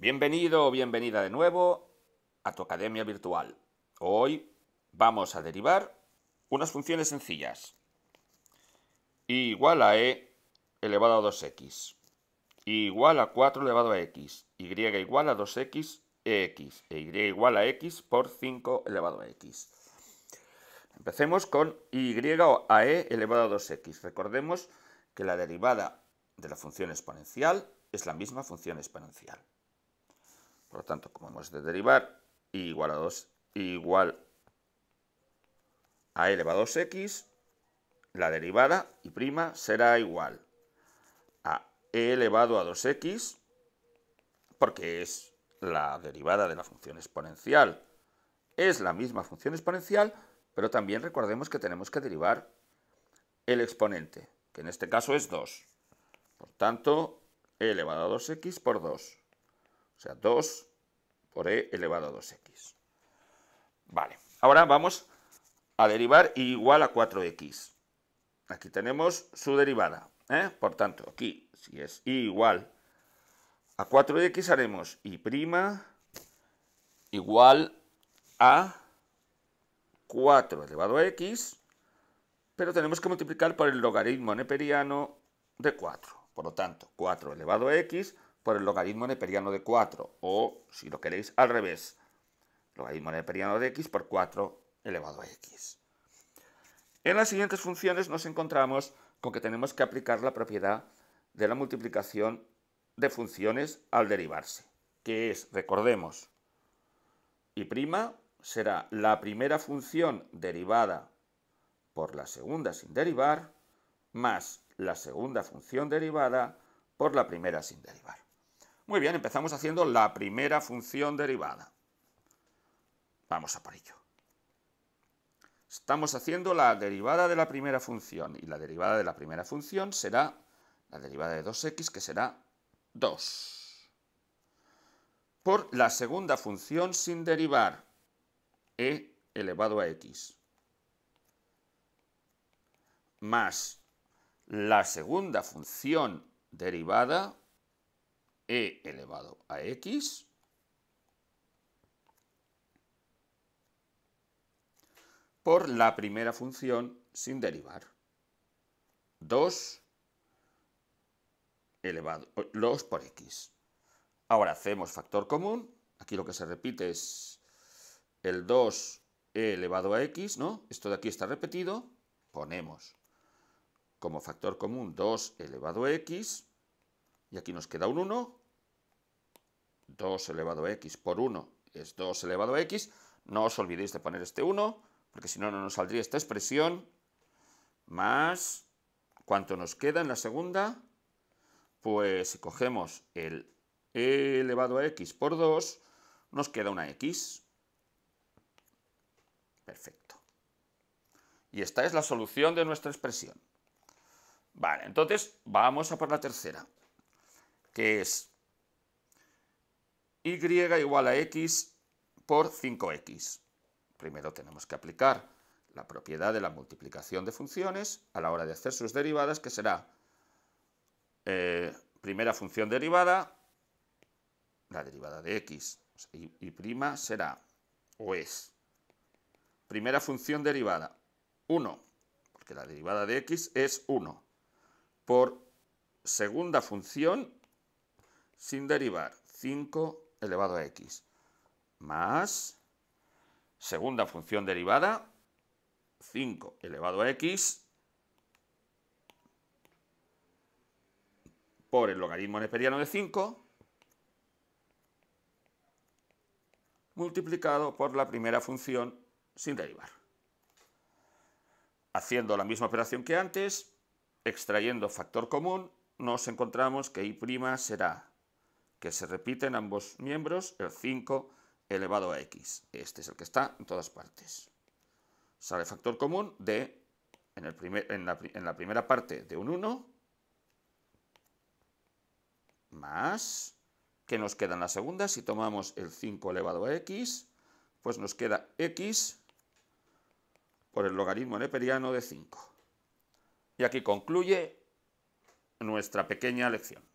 Bienvenido o bienvenida de nuevo a tu Academia Virtual. Hoy vamos a derivar unas funciones sencillas. igual a e elevado a 2x. igual a 4 elevado a x. Y igual a 2x x e, e y igual a x por 5 elevado a x. Empecemos con y a e elevado a 2x. Recordemos que la derivada de la función exponencial es la misma función exponencial. Por lo tanto, como hemos de derivar, igual a 2, igual a elevado a 2x, la derivada y prima será igual a e elevado a 2x, porque es la derivada de la función exponencial. Es la misma función exponencial, pero también recordemos que tenemos que derivar el exponente, que en este caso es 2. Por tanto, e elevado a 2x por 2. O sea, 2 por e elevado a 2x. Vale, ahora vamos a derivar igual a 4x. Aquí tenemos su derivada. ¿eh? Por tanto, aquí, si es y igual a 4x, haremos y' igual a 4 elevado a x, pero tenemos que multiplicar por el logaritmo neperiano de 4. Por lo tanto, 4 elevado a x por el logaritmo neperiano de 4, o, si lo queréis, al revés, logaritmo neperiano de x por 4 elevado a x. En las siguientes funciones nos encontramos con que tenemos que aplicar la propiedad de la multiplicación de funciones al derivarse, que es, recordemos, y' será la primera función derivada por la segunda sin derivar, más la segunda función derivada por la primera sin derivar. Muy bien, empezamos haciendo la primera función derivada. Vamos a por ello. Estamos haciendo la derivada de la primera función, y la derivada de la primera función será la derivada de 2x, que será 2. Por la segunda función sin derivar, e elevado a x, más la segunda función derivada e elevado a x por la primera función sin derivar. 2 elevado, 2 por x. Ahora hacemos factor común. Aquí lo que se repite es el 2 e elevado a x, ¿no? Esto de aquí está repetido. Ponemos como factor común 2 elevado a x. Y aquí nos queda un 1 2 elevado a x por 1 es 2 elevado a x. No os olvidéis de poner este 1, porque si no, no nos saldría esta expresión. Más, ¿cuánto nos queda en la segunda? Pues si cogemos el e elevado a x por 2, nos queda una x. Perfecto. Y esta es la solución de nuestra expresión. Vale, entonces vamos a por la tercera, que es y igual a x por 5x. Primero tenemos que aplicar la propiedad de la multiplicación de funciones a la hora de hacer sus derivadas, que será eh, primera función derivada, la derivada de x, y, prima será, o es, primera función derivada, 1, porque la derivada de x es 1, por segunda función sin derivar, 5 elevado a x más segunda función derivada 5 elevado a x por el logaritmo neperiano de 5 multiplicado por la primera función sin derivar. Haciendo la misma operación que antes, extrayendo factor común, nos encontramos que y' será que se repite en ambos miembros, el 5 elevado a x. Este es el que está en todas partes. Sale factor común de, en, el primer, en, la, en la primera parte, de un 1, más, que nos queda en la segunda? Si tomamos el 5 elevado a x, pues nos queda x por el logaritmo neperiano de 5. Y aquí concluye nuestra pequeña lección.